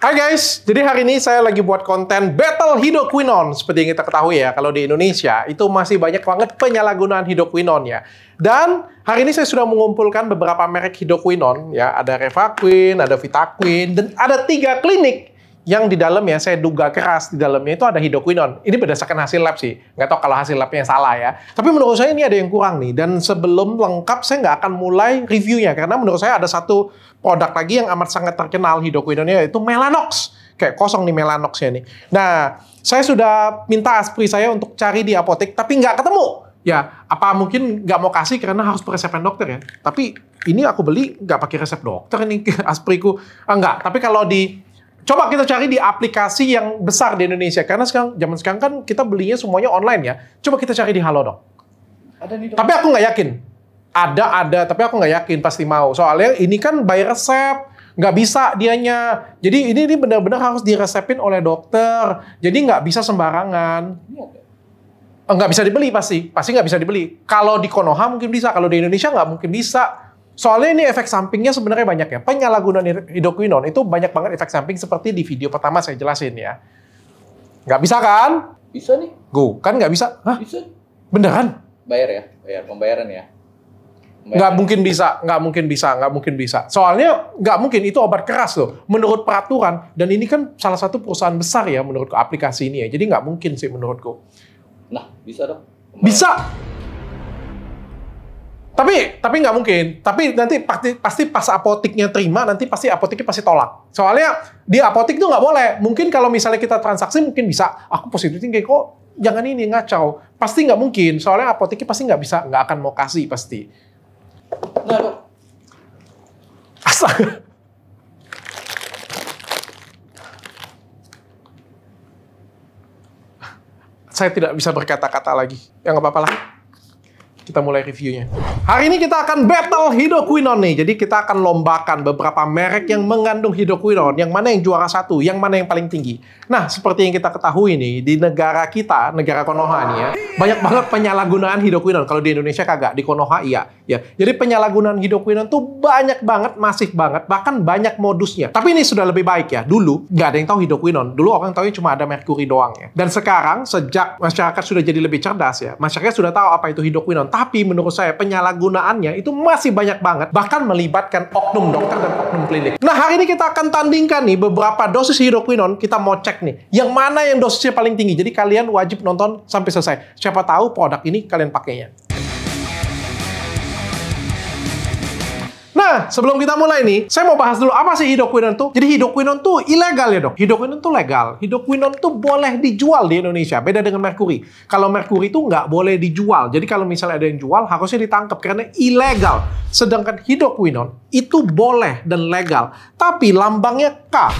Hai guys, jadi hari ini saya lagi buat konten Battle Hydroquinone. Seperti yang kita ketahui ya, kalau di Indonesia itu masih banyak banget penyalahgunaan hydroquinone ya. Dan hari ini saya sudah mengumpulkan beberapa merek hydroquinone ya, ada Revaquin, ada Vitaquin, dan ada tiga klinik yang di dalamnya saya duga keras di dalamnya itu ada hidroquinon Ini berdasarkan hasil lab sih. Nggak tahu kalau hasil labnya salah ya. Tapi menurut saya ini ada yang kurang nih. Dan sebelum lengkap saya nggak akan mulai reviewnya. Karena menurut saya ada satu produk lagi yang amat sangat terkenal hidokuinonnya yaitu Melanox. Kayak kosong nih Melanoxnya nih. Nah, saya sudah minta aspri saya untuk cari di apotek tapi nggak ketemu. Ya, apa mungkin nggak mau kasih karena harus peresepan dokter ya. Tapi ini aku beli nggak pakai resep dokter ini aspiriku. Ah, nggak tapi kalau di Coba kita cari di aplikasi yang besar di Indonesia karena sekarang zaman sekarang kan kita belinya semuanya online ya. Coba kita cari di Halodoc. Ada di Tapi aku nggak yakin. Ada ada, tapi aku nggak yakin pasti mau. Soalnya ini kan by resep, nggak bisa dianya. Jadi ini ini benar-benar harus diresepin oleh dokter. Jadi nggak bisa sembarangan. Iya. Nggak bisa dibeli pasti, pasti nggak bisa dibeli. Kalau di Konoha mungkin bisa, kalau di Indonesia nggak mungkin bisa Soalnya ini efek sampingnya sebenarnya banyak ya. Penyalahgunaan hidroquinon itu banyak banget efek samping seperti di video pertama saya jelasin ya. Nggak bisa kan? Bisa nih. Go, kan nggak bisa? Hah? Bisa. Beneran? Bayar ya, bayar pembayaran ya. Pembayaran. Nggak mungkin bisa, nggak mungkin bisa, nggak mungkin bisa. Soalnya nggak mungkin itu obat keras loh. Menurut peraturan dan ini kan salah satu perusahaan besar ya menurutku aplikasi ini ya. Jadi nggak mungkin sih menurutku. Nah, bisa dong. Pembayaran. Bisa. Tapi tapi nggak mungkin. Tapi nanti pasti pasti pas apotiknya terima nanti pasti apotiknya pasti tolak. Soalnya di apotik itu nggak boleh. Mungkin kalau misalnya kita transaksi mungkin bisa. Aku positif tinggi kok jangan ini ngacau. Pasti nggak mungkin. Soalnya apoteknya pasti nggak bisa nggak akan mau kasih pasti. Asal. Saya tidak bisa berkata-kata lagi. Ya nggak apa-apa lah kita mulai reviewnya. Hari ini kita akan battle hidroquinone nih. Jadi kita akan lombakan beberapa merek yang mengandung hidroquinone. Yang mana yang juara satu, yang mana yang paling tinggi. Nah, seperti yang kita ketahui nih, di negara kita, negara Konoha nih ya, banyak banget penyalahgunaan hidroquinone. Kalau di Indonesia kagak, di Konoha iya. Ya, jadi penyalahgunaan hidroquinone tuh banyak banget, masif banget, bahkan banyak modusnya. Tapi ini sudah lebih baik ya. Dulu nggak ada yang tahu hidroquinone. Dulu orang tahu cuma ada merkuri doang ya. Dan sekarang sejak masyarakat sudah jadi lebih cerdas ya, masyarakat sudah tahu apa itu hidroquinone tapi menurut saya penyalahgunaannya itu masih banyak banget, bahkan melibatkan oknum dokter dan oknum klinik. Nah hari ini kita akan tandingkan nih beberapa dosis hidroquinon, kita mau cek nih, yang mana yang dosisnya paling tinggi. Jadi kalian wajib nonton sampai selesai. Siapa tahu produk ini kalian pakainya. Nah, sebelum kita mulai nih, saya mau bahas dulu apa sih hidroquinon tuh. Jadi hidroquinon tuh ilegal ya dok. Hidroquinon tuh legal. Hidroquinon tuh boleh dijual di Indonesia. Beda dengan merkuri. Kalau merkuri tuh nggak boleh dijual. Jadi kalau misalnya ada yang jual, harusnya ditangkap karena ilegal. Sedangkan hidroquinon itu boleh dan legal. Tapi lambangnya K.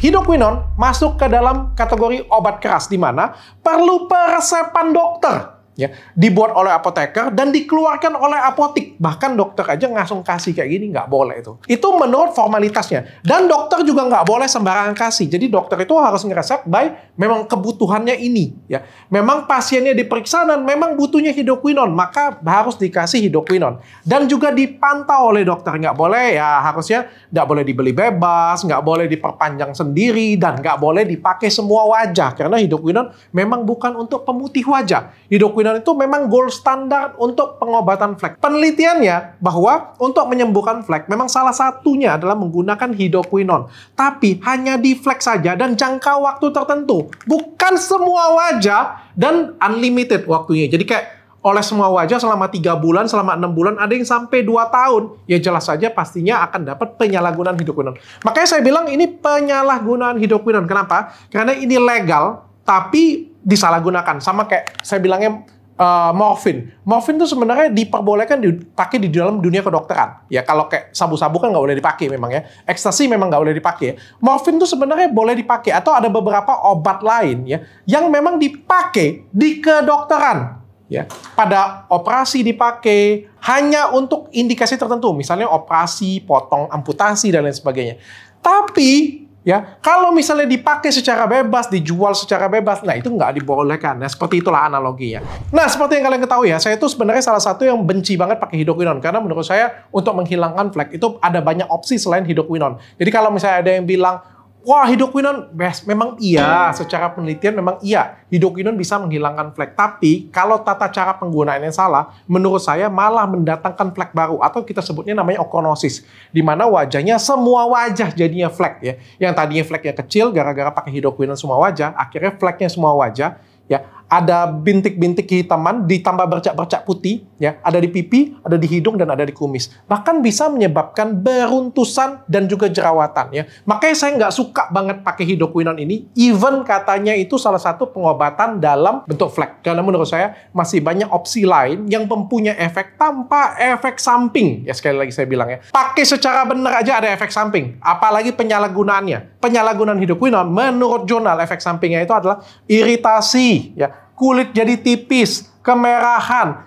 Hidroquinon masuk ke dalam kategori obat keras di mana perlu peresepan dokter ya dibuat oleh apoteker dan dikeluarkan oleh apotik bahkan dokter aja ngasung kasih kayak gini nggak boleh itu itu menurut formalitasnya dan dokter juga nggak boleh sembarangan kasih jadi dokter itu harus ngeresep by memang kebutuhannya ini ya memang pasiennya diperiksa dan memang butuhnya hidokuinon maka harus dikasih hidokuinon dan juga dipantau oleh dokter nggak boleh ya harusnya nggak boleh dibeli bebas nggak boleh diperpanjang sendiri dan nggak boleh dipakai semua wajah karena hidokuinon memang bukan untuk pemutih wajah hidokuinon Sanguinan itu memang gold standar untuk pengobatan flek. Penelitiannya bahwa untuk menyembuhkan flek memang salah satunya adalah menggunakan hidroquinon. Tapi hanya di flek saja dan jangka waktu tertentu. Bukan semua wajah dan unlimited waktunya. Jadi kayak oleh semua wajah selama tiga bulan, selama enam bulan, ada yang sampai 2 tahun. Ya jelas saja pastinya akan dapat penyalahgunaan hidroquinon. Makanya saya bilang ini penyalahgunaan hidroquinon. Kenapa? Karena ini legal, tapi disalahgunakan. Sama kayak saya bilangnya uh, morfin. Morfin itu sebenarnya diperbolehkan dipakai di dalam dunia kedokteran. Ya kalau kayak sabu-sabu kan nggak boleh dipakai memang ya. Ekstasi memang nggak boleh dipakai. Morphin Morfin itu sebenarnya boleh dipakai atau ada beberapa obat lain ya yang memang dipakai di kedokteran. Ya, pada operasi dipakai hanya untuk indikasi tertentu, misalnya operasi potong amputasi dan lain sebagainya. Tapi Ya, kalau misalnya dipakai secara bebas, dijual secara bebas, nah itu nggak dibolehkan. Nah, seperti itulah analoginya. Nah, seperti yang kalian ketahui ya, saya itu sebenarnya salah satu yang benci banget pakai hidroquinon karena menurut saya untuk menghilangkan flek itu ada banyak opsi selain hidroquinon. Jadi kalau misalnya ada yang bilang Wah, hidoquinon best. Memang iya, secara penelitian memang iya. Hidoquinon bisa menghilangkan flek. Tapi kalau tata cara penggunaannya salah, menurut saya malah mendatangkan flek baru. Atau kita sebutnya namanya okonosis. Di mana wajahnya, semua wajah jadinya flek ya. Yang tadinya fleknya kecil, gara-gara pakai hidoquinon semua wajah, akhirnya fleknya semua wajah. Ya, ada bintik-bintik kehitaman ditambah bercak-bercak putih ya ada di pipi ada di hidung dan ada di kumis bahkan bisa menyebabkan beruntusan dan juga jerawatan ya makanya saya nggak suka banget pakai hidroquinon ini even katanya itu salah satu pengobatan dalam bentuk flek karena menurut saya masih banyak opsi lain yang mempunyai efek tanpa efek samping ya sekali lagi saya bilang ya pakai secara benar aja ada efek samping apalagi penyalahgunaannya penyalahgunaan hidroquinon menurut jurnal efek sampingnya itu adalah iritasi ya kulit jadi tipis, kemerahan,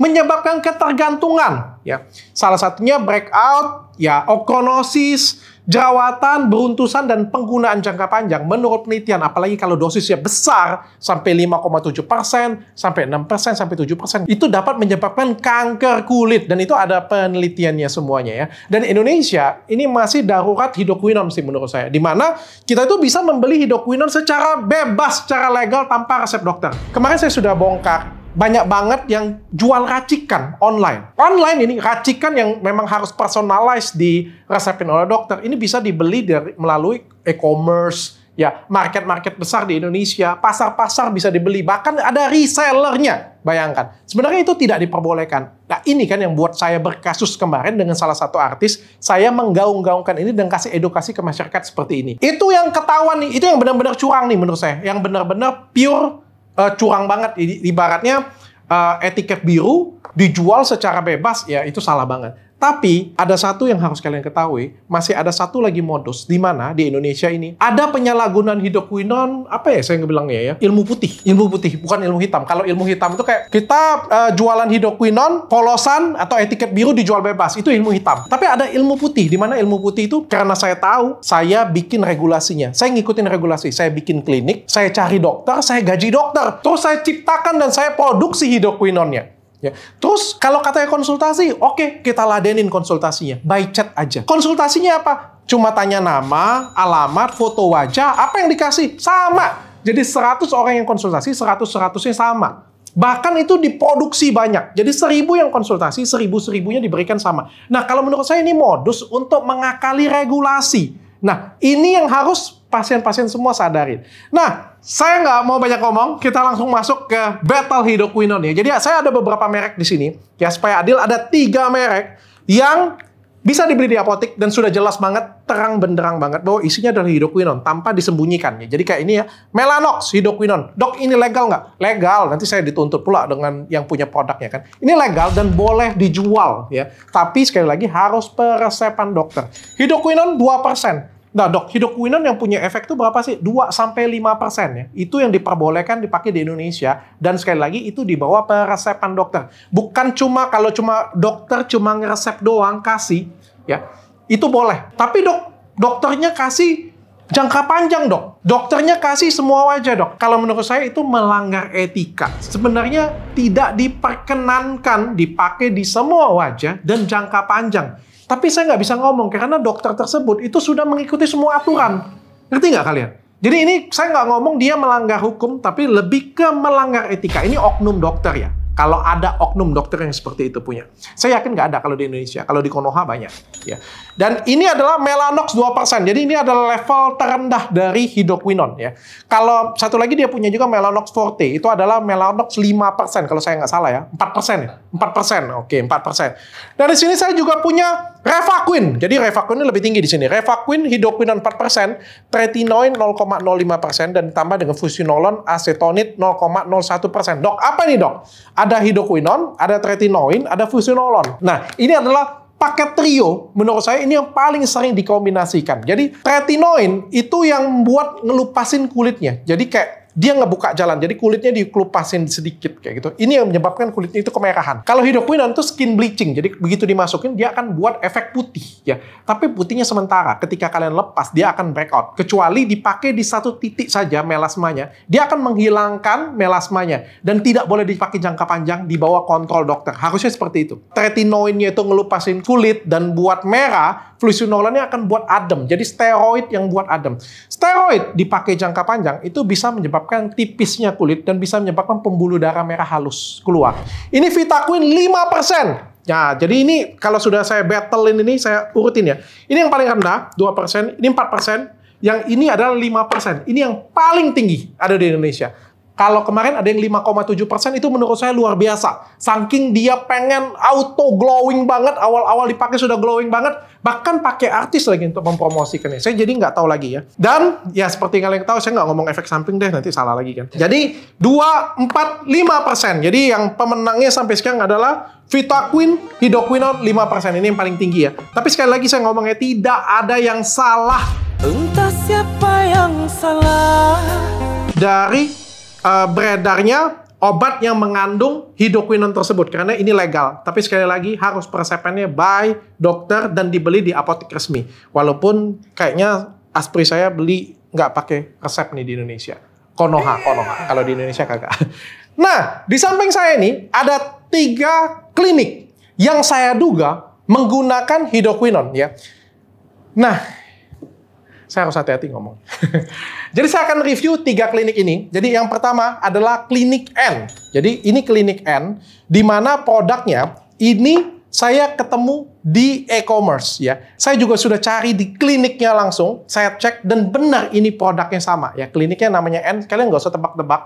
menyebabkan ketergantungan. Ya, salah satunya breakout, ya okronosis, Jawatan, beruntusan, dan penggunaan jangka panjang menurut penelitian, apalagi kalau dosisnya besar, sampai 5,7 persen, sampai 6 persen, sampai 7 persen, itu dapat menyebabkan kanker kulit. Dan itu ada penelitiannya semuanya ya. Dan Indonesia ini masih darurat hidokuinon sih menurut saya. di mana kita itu bisa membeli hidokuinon secara bebas, secara legal, tanpa resep dokter. Kemarin saya sudah bongkar banyak banget yang jual racikan online. Online ini racikan yang memang harus personalize di resepin oleh dokter. Ini bisa dibeli dari melalui e-commerce, ya market-market besar di Indonesia, pasar-pasar bisa dibeli, bahkan ada resellernya. Bayangkan, sebenarnya itu tidak diperbolehkan. Nah ini kan yang buat saya berkasus kemarin dengan salah satu artis, saya menggaung-gaungkan ini dan kasih edukasi ke masyarakat seperti ini. Itu yang ketahuan nih, itu yang benar-benar curang nih menurut saya, yang benar-benar pure uh, curang banget. Ibaratnya uh, etiket biru dijual secara bebas, ya itu salah banget. Tapi ada satu yang harus kalian ketahui, masih ada satu lagi modus di mana di Indonesia ini ada penyalahgunaan hidroquinon apa ya saya nggak bilangnya ya ilmu putih, ilmu putih bukan ilmu hitam. Kalau ilmu hitam itu kayak kita uh, jualan hidroquinon, polosan atau etiket biru dijual bebas itu ilmu hitam. Tapi ada ilmu putih di mana ilmu putih itu karena saya tahu saya bikin regulasinya, saya ngikutin regulasi, saya bikin klinik, saya cari dokter, saya gaji dokter, terus saya ciptakan dan saya produksi hidroquinonnya. Ya. Terus kalau katanya konsultasi, oke okay, kita ladenin konsultasinya, by chat aja. Konsultasinya apa? Cuma tanya nama, alamat, foto wajah, apa yang dikasih? Sama. Jadi 100 orang yang konsultasi, 100-100-nya sama. Bahkan itu diproduksi banyak. Jadi seribu yang konsultasi, seribu-seribunya diberikan sama. Nah kalau menurut saya ini modus untuk mengakali regulasi. Nah ini yang harus pasien-pasien semua sadarin. Nah, saya nggak mau banyak ngomong, kita langsung masuk ke battle hidroquinone ya. Jadi saya ada beberapa merek di sini, ya supaya adil ada tiga merek yang bisa dibeli di apotek dan sudah jelas banget, terang benderang banget bahwa isinya adalah hidroquinon tanpa disembunyikan ya. Jadi kayak ini ya, Melanox hidroquinon. Dok, ini legal nggak? Legal. Nanti saya dituntut pula dengan yang punya produknya kan. Ini legal dan boleh dijual ya. Tapi sekali lagi harus peresepan dokter. Hidroquinon 2%. Nah, Dok, hidokuinon yang punya efek itu berapa sih? 2 sampai 5% ya. Itu yang diperbolehkan dipakai di Indonesia dan sekali lagi itu di bawah peresepan dokter. Bukan cuma kalau cuma dokter cuma ngeresep doang kasih ya. Itu boleh. Tapi Dok, dokternya kasih jangka panjang, Dok. Dokternya kasih semua wajah, Dok. Kalau menurut saya itu melanggar etika. Sebenarnya tidak diperkenankan dipakai di semua wajah dan jangka panjang. Tapi saya nggak bisa ngomong karena dokter tersebut itu sudah mengikuti semua aturan. Ngerti nggak kalian? Jadi ini saya nggak ngomong dia melanggar hukum, tapi lebih ke melanggar etika. Ini oknum dokter ya. Kalau ada oknum dokter yang seperti itu punya. Saya yakin nggak ada kalau di Indonesia. Kalau di Konoha banyak. ya. Dan ini adalah Melanox 2%. Jadi ini adalah level terendah dari hidroquinon. Ya. Kalau satu lagi dia punya juga Melanox 40, Itu adalah Melanox 5%. Kalau saya nggak salah ya. 4% ya empat persen, oke empat persen. Dari sini saya juga punya Revaquin, jadi Revaquin ini lebih tinggi di sini. Revaquin, hidroquinon empat persen, Tretinoin nol lima persen, dan ditambah dengan Fusinolon nol satu persen. Dok, apa ini dok? Ada hidroquinon, ada Tretinoin, ada Fusinolon. Nah, ini adalah paket trio menurut saya ini yang paling sering dikombinasikan. Jadi tretinoin itu yang membuat ngelupasin kulitnya. Jadi kayak dia ngebuka jalan. Jadi kulitnya dikelupasin sedikit kayak gitu. Ini yang menyebabkan kulitnya itu kemerahan. Kalau hidroquinon itu skin bleaching. Jadi begitu dimasukin dia akan buat efek putih ya. Tapi putihnya sementara. Ketika kalian lepas dia akan breakout. Kecuali dipakai di satu titik saja melasmanya, dia akan menghilangkan melasmanya dan tidak boleh dipakai jangka panjang di bawah kontrol dokter. Harusnya seperti itu. Tretinoinnya itu ngelupasin kulit dan buat merah fluisunolannya akan buat adem. Jadi steroid yang buat adem. Steroid dipakai jangka panjang itu bisa menyebabkan tipisnya kulit dan bisa menyebabkan pembuluh darah merah halus keluar. Ini Vitaquin 5%. Nah, ya, jadi ini kalau sudah saya battlein ini saya urutin ya. Ini yang paling rendah 2%, ini 4%, yang ini adalah 5%. Ini yang paling tinggi ada di Indonesia. Kalau kemarin ada yang 5,7 persen itu menurut saya luar biasa. Saking dia pengen auto glowing banget, awal-awal dipakai sudah glowing banget, bahkan pakai artis lagi untuk mempromosikannya. Saya jadi nggak tahu lagi ya. Dan ya seperti kalian tahu, saya nggak ngomong efek samping deh, nanti salah lagi kan. Jadi 2, 4, 5 persen. Jadi yang pemenangnya sampai sekarang adalah Vitaquin, Hydroquinone 5 persen. Ini yang paling tinggi ya. Tapi sekali lagi saya ngomongnya tidak ada yang salah. Entah siapa yang salah dari uh, beredarnya obat yang mengandung hidroquinon tersebut karena ini legal. Tapi sekali lagi harus persepennya by dokter dan dibeli di apotek resmi. Walaupun kayaknya aspri saya beli nggak pakai resep nih di Indonesia. Konoha, Konoha. Kalau di Indonesia kagak. Nah, di samping saya ini ada tiga klinik yang saya duga menggunakan hidroquinon ya. Nah, saya harus hati-hati ngomong. Jadi saya akan review tiga klinik ini. Jadi yang pertama adalah klinik N. Jadi ini klinik N, di mana produknya ini saya ketemu di e-commerce ya. Saya juga sudah cari di kliniknya langsung. Saya cek dan benar ini produknya sama ya. Kliniknya namanya N. Kalian nggak usah tebak-tebak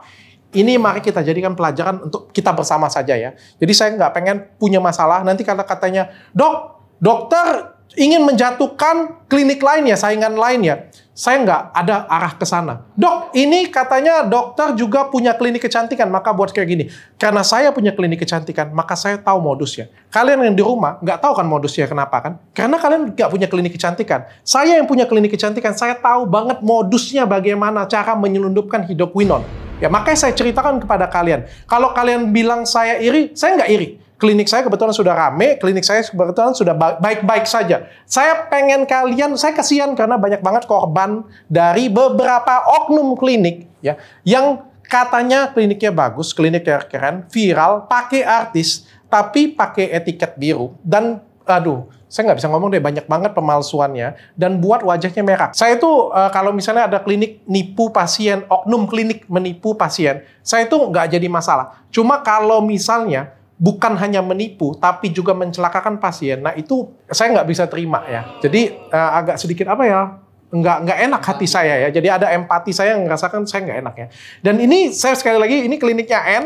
ini mari kita jadikan pelajaran untuk kita bersama saja ya. Jadi saya nggak pengen punya masalah nanti kata katanya dok dokter ingin menjatuhkan klinik lainnya, saingan lainnya. Saya nggak ada arah ke sana. Dok, ini katanya dokter juga punya klinik kecantikan, maka buat kayak gini. Karena saya punya klinik kecantikan, maka saya tahu modusnya. Kalian yang di rumah nggak tahu kan modusnya kenapa kan? Karena kalian nggak punya klinik kecantikan. Saya yang punya klinik kecantikan, saya tahu banget modusnya bagaimana cara menyelundupkan hidup Winon. Ya makanya saya ceritakan kepada kalian. Kalau kalian bilang saya iri, saya nggak iri klinik saya kebetulan sudah rame, klinik saya kebetulan sudah baik-baik saja. Saya pengen kalian, saya kasihan karena banyak banget korban dari beberapa oknum klinik ya yang katanya kliniknya bagus, kliniknya keren, viral, pakai artis, tapi pakai etiket biru dan aduh saya nggak bisa ngomong deh banyak banget pemalsuannya dan buat wajahnya merah. Saya itu e, eh, kalau misalnya ada klinik nipu pasien, oknum klinik menipu pasien, saya itu nggak jadi masalah. Cuma kalau misalnya bukan hanya menipu tapi juga mencelakakan pasien. Nah itu saya nggak bisa terima ya. Jadi uh, agak sedikit apa ya? nggak nggak enak hati saya ya. Jadi ada empati saya yang merasakan saya nggak enak ya. Dan ini saya sekali lagi ini kliniknya N.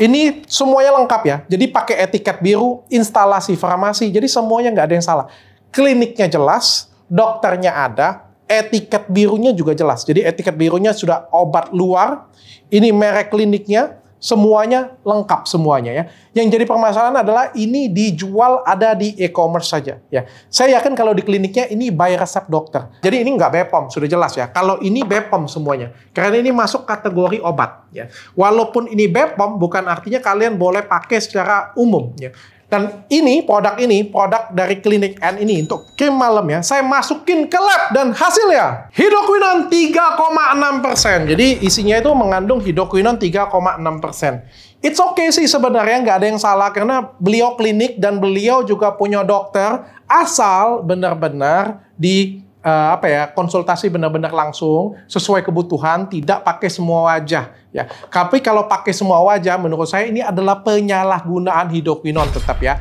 Ini semuanya lengkap ya. Jadi pakai etiket biru, instalasi farmasi. Jadi semuanya nggak ada yang salah. Kliniknya jelas, dokternya ada, etiket birunya juga jelas. Jadi etiket birunya sudah obat luar, ini merek kliniknya, semuanya lengkap semuanya ya. Yang jadi permasalahan adalah ini dijual ada di e-commerce saja ya. Saya yakin kalau di kliniknya ini bayar resep dokter. Jadi ini nggak BPOM e sudah jelas ya. Kalau ini BPOM e semuanya karena ini masuk kategori obat ya. Walaupun ini BPOM e bukan artinya kalian boleh pakai secara umum ya. Dan ini produk ini, produk dari klinik N ini untuk krim malam ya, saya masukin ke lab dan hasilnya hidroquinon 3,6%. Jadi isinya itu mengandung hidroquinon 3,6%. It's okay sih sebenarnya nggak ada yang salah karena beliau klinik dan beliau juga punya dokter asal benar-benar di uh, apa ya konsultasi benar-benar langsung sesuai kebutuhan tidak pakai semua wajah ya tapi kalau pakai semua wajah menurut saya ini adalah penyalahgunaan hidroquinon tetap ya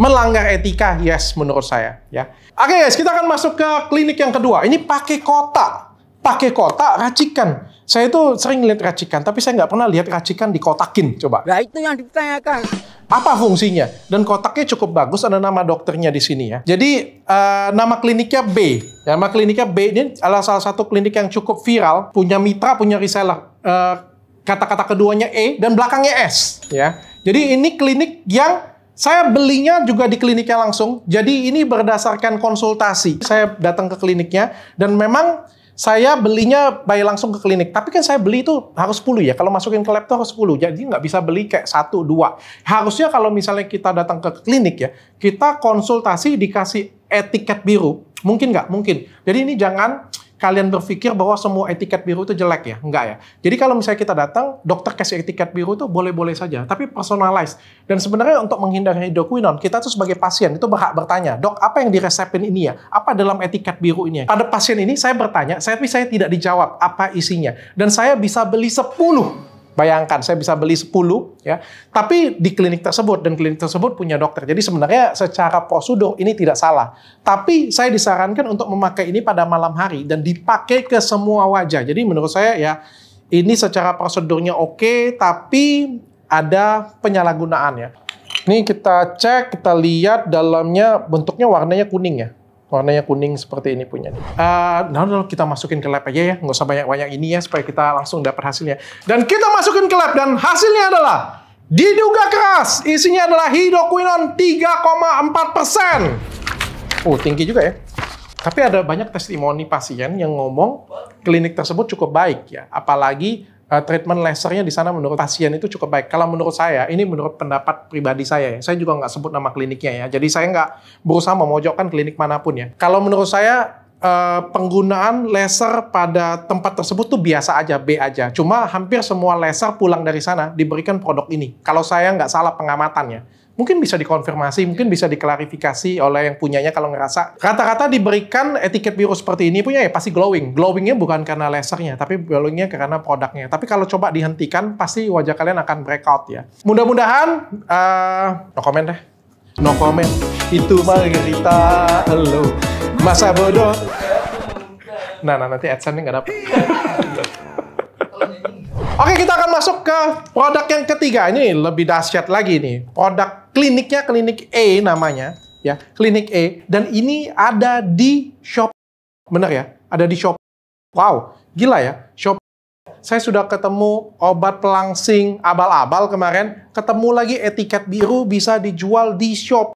melanggar etika yes menurut saya ya oke guys kita akan masuk ke klinik yang kedua ini pakai kotak pakai kotak racikan saya itu sering lihat racikan, tapi saya nggak pernah lihat racikan dikotakin. Coba. Nah itu yang ditanyakan. Apa fungsinya? Dan kotaknya cukup bagus, ada nama dokternya di sini ya. Jadi uh, nama kliniknya B. Ya, nama kliniknya B ini adalah salah satu klinik yang cukup viral, punya mitra, punya reseller. Uh, kata-kata keduanya E dan belakangnya S ya. Jadi ini klinik yang saya belinya juga di kliniknya langsung. Jadi ini berdasarkan konsultasi. Saya datang ke kliniknya dan memang saya belinya bayar langsung ke klinik. Tapi kan saya beli itu harus 10 ya. Kalau masukin ke laptop harus 10. Jadi nggak bisa beli kayak satu dua. Harusnya kalau misalnya kita datang ke klinik ya, kita konsultasi dikasih etiket biru. Mungkin nggak? Mungkin. Jadi ini jangan kalian berpikir bahwa semua etiket biru itu jelek ya? Enggak ya. Jadi kalau misalnya kita datang, dokter kasih etiket biru itu boleh-boleh saja, tapi personalized. Dan sebenarnya untuk menghindari hidroquinon, kita tuh sebagai pasien itu berhak bertanya, dok apa yang diresepin ini ya? Apa dalam etiket biru ini ya? Pada pasien ini saya bertanya, tapi saya tidak dijawab apa isinya. Dan saya bisa beli 10 Bayangkan saya bisa beli 10 ya. Tapi di klinik tersebut dan klinik tersebut punya dokter. Jadi sebenarnya secara prosedur ini tidak salah. Tapi saya disarankan untuk memakai ini pada malam hari dan dipakai ke semua wajah. Jadi menurut saya ya ini secara prosedurnya oke tapi ada penyalahgunaan ya. Ini kita cek, kita lihat dalamnya bentuknya warnanya kuning ya warnanya kuning seperti ini punya. Uh, nah, kita masukin ke lab aja ya, nggak usah banyak-banyak ini ya, supaya kita langsung dapat hasilnya. Dan kita masukin ke lab, dan hasilnya adalah diduga keras, isinya adalah hidroquinone 3,4 persen. Oh, tinggi juga ya. Tapi ada banyak testimoni pasien yang ngomong klinik tersebut cukup baik ya, apalagi uh, treatment lasernya di sana menurut pasien itu cukup baik. Kalau menurut saya, ini menurut pendapat pribadi saya ya. Saya juga nggak sebut nama kliniknya ya. Jadi saya nggak berusaha memojokkan klinik manapun ya. Kalau menurut saya Uh, penggunaan laser pada tempat tersebut tuh biasa aja, B aja. Cuma hampir semua laser pulang dari sana diberikan produk ini. Kalau saya nggak salah pengamatannya mungkin bisa dikonfirmasi, mungkin iya. bisa diklarifikasi oleh yang punyanya kalau ngerasa. Kata-kata diberikan etiket biru seperti ini punya ya pasti glowing. Glowingnya bukan karena lasernya, tapi glowingnya karena produknya. Tapi kalau coba dihentikan, pasti wajah kalian akan breakout ya. Mudah-mudahan, uh, no comment deh. No comment. Itu Margarita, halo. Masa bodoh. Nah, nah nanti adsense-nya nggak dapet. Iya. Oke, kita akan masuk ke produk yang ketiga. Ini lebih dahsyat lagi nih. Produk kliniknya klinik E namanya, ya. Klinik E dan ini ada di shop. Benar ya? Ada di shop. Wow, gila ya. Shop saya sudah ketemu obat pelangsing abal-abal kemarin, ketemu lagi etiket biru bisa dijual di shop.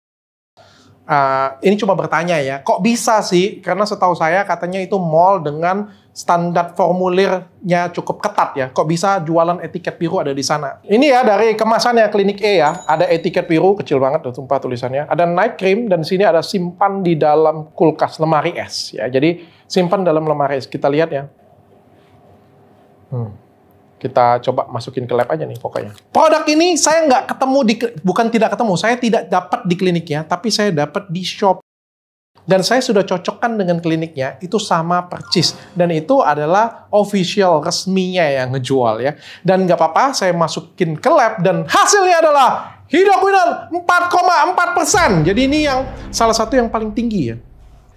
Uh, ini cuma bertanya ya, kok bisa sih? Karena setahu saya katanya itu mall dengan standar formulirnya cukup ketat ya. Kok bisa jualan etiket biru ada di sana? Ini ya dari kemasannya klinik E ya. Ada etiket biru kecil banget tuh sumpah tulisannya. Ada night cream dan sini ada simpan di dalam kulkas lemari es ya. Jadi simpan dalam lemari es. Kita lihat ya. Hmm. Kita coba masukin ke lab aja nih pokoknya. Produk ini saya nggak ketemu di bukan tidak ketemu, saya tidak dapat di kliniknya, tapi saya dapat di shop dan saya sudah cocokkan dengan kliniknya itu sama percis dan itu adalah official resminya ya, yang ngejual ya dan nggak apa-apa saya masukin ke lab dan hasilnya adalah hidoquinon 4,4 persen jadi ini yang salah satu yang paling tinggi ya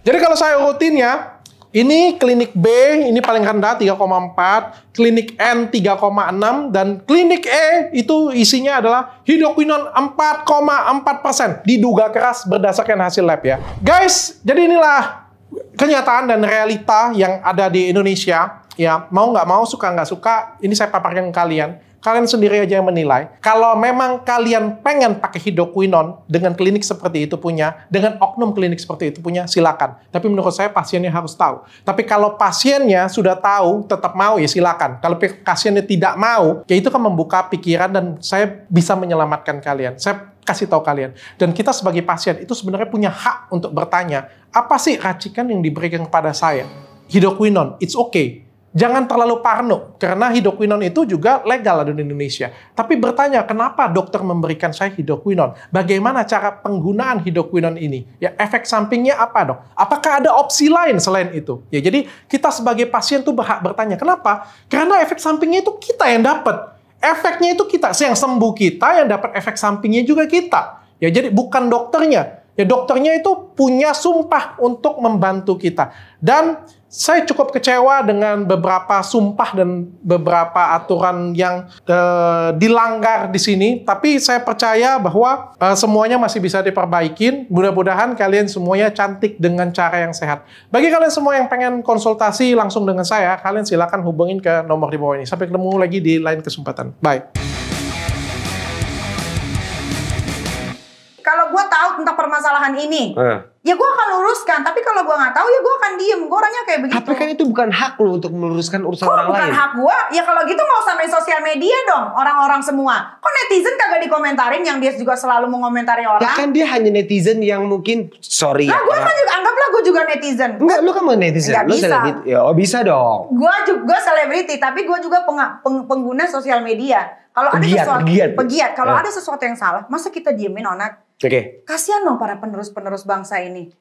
jadi kalau saya rutin ya ini klinik B, ini paling rendah 3,4, klinik N 3,6, dan klinik E itu isinya adalah hidroquinon 4,4 persen. Diduga keras berdasarkan hasil lab ya. Guys, jadi inilah kenyataan dan realita yang ada di Indonesia. Ya, mau nggak mau, suka nggak suka, ini saya paparkan ke kalian. Kalian sendiri aja yang menilai. Kalau memang kalian pengen pakai hidroquinone dengan klinik seperti itu punya, dengan oknum klinik seperti itu punya, silakan. Tapi menurut saya pasiennya harus tahu. Tapi kalau pasiennya sudah tahu, tetap mau ya silakan. Kalau pasiennya tidak mau, ya itu kan membuka pikiran dan saya bisa menyelamatkan kalian. Saya kasih tahu kalian. Dan kita sebagai pasien itu sebenarnya punya hak untuk bertanya, apa sih racikan yang diberikan kepada saya? Hidroquinone, it's okay jangan terlalu parno karena hidroquinon itu juga legal di Indonesia. Tapi bertanya kenapa dokter memberikan saya hidroquinon? Bagaimana cara penggunaan hidroquinon ini? Ya efek sampingnya apa dok? Apakah ada opsi lain selain itu? Ya jadi kita sebagai pasien tuh berhak bertanya kenapa? Karena efek sampingnya itu kita yang dapat. Efeknya itu kita, yang sembuh kita yang dapat efek sampingnya juga kita. Ya jadi bukan dokternya, ya dokternya itu punya sumpah untuk membantu kita. Dan saya cukup kecewa dengan beberapa sumpah dan beberapa aturan yang uh, dilanggar di sini. Tapi saya percaya bahwa uh, semuanya masih bisa diperbaikin. Mudah-mudahan kalian semuanya cantik dengan cara yang sehat. Bagi kalian semua yang pengen konsultasi langsung dengan saya, kalian silahkan hubungin ke nomor di bawah ini. Sampai ketemu lagi di lain kesempatan. Bye. gue tahu tentang permasalahan ini. Eh. Ya gue akan luruskan, tapi kalau gue nggak tahu ya gue akan diem. Gue orangnya kayak begitu. Tapi kan itu bukan hak lo untuk meluruskan urusan Kok orang lain. lain. bukan hak gue? Ya kalau gitu mau sama sosial media dong orang-orang semua. Kok netizen kagak dikomentarin yang dia juga selalu mengomentari orang? Ya kan dia hanya netizen yang mungkin sorry nah, ya. gue kan juga anggaplah gue juga netizen. Enggak, lu kan mau netizen. Enggak lu bisa. ya, oh bisa dong. Gue juga selebriti, tapi gue juga peng, pengguna sosial media kalau ada sesuatu pegiat, pegiat kalau ya. ada sesuatu yang salah, masa kita diemin onak? Oke. Okay. Kasihan dong para penerus-penerus bangsa ini.